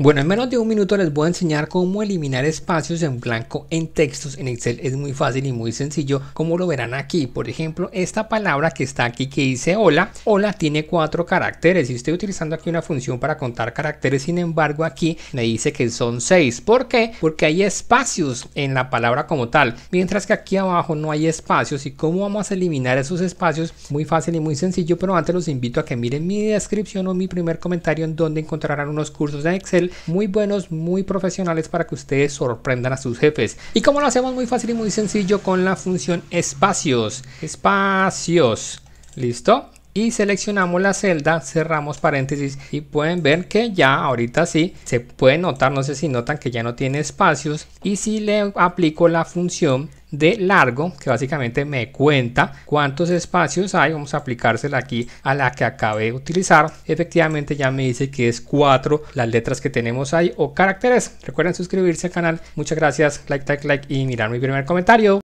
Bueno, en menos de un minuto les voy a enseñar cómo eliminar espacios en blanco en textos en Excel. Es muy fácil y muy sencillo, como lo verán aquí. Por ejemplo, esta palabra que está aquí que dice hola, hola tiene cuatro caracteres. Y estoy utilizando aquí una función para contar caracteres, sin embargo aquí me dice que son seis. ¿Por qué? Porque hay espacios en la palabra como tal, mientras que aquí abajo no hay espacios. ¿Y cómo vamos a eliminar esos espacios? Muy fácil y muy sencillo, pero antes los invito a que miren mi descripción o mi primer comentario en donde encontrarán unos cursos de Excel muy buenos, muy profesionales para que ustedes sorprendan a sus jefes. Y como lo hacemos muy fácil y muy sencillo con la función espacios. Espacios. ¿Listo? y seleccionamos la celda, cerramos paréntesis y pueden ver que ya ahorita sí se puede notar, no sé si notan que ya no tiene espacios y si le aplico la función de largo que básicamente me cuenta cuántos espacios hay vamos a aplicársela aquí a la que acabé de utilizar efectivamente ya me dice que es 4 las letras que tenemos ahí o caracteres recuerden suscribirse al canal muchas gracias like like like y mirar mi primer comentario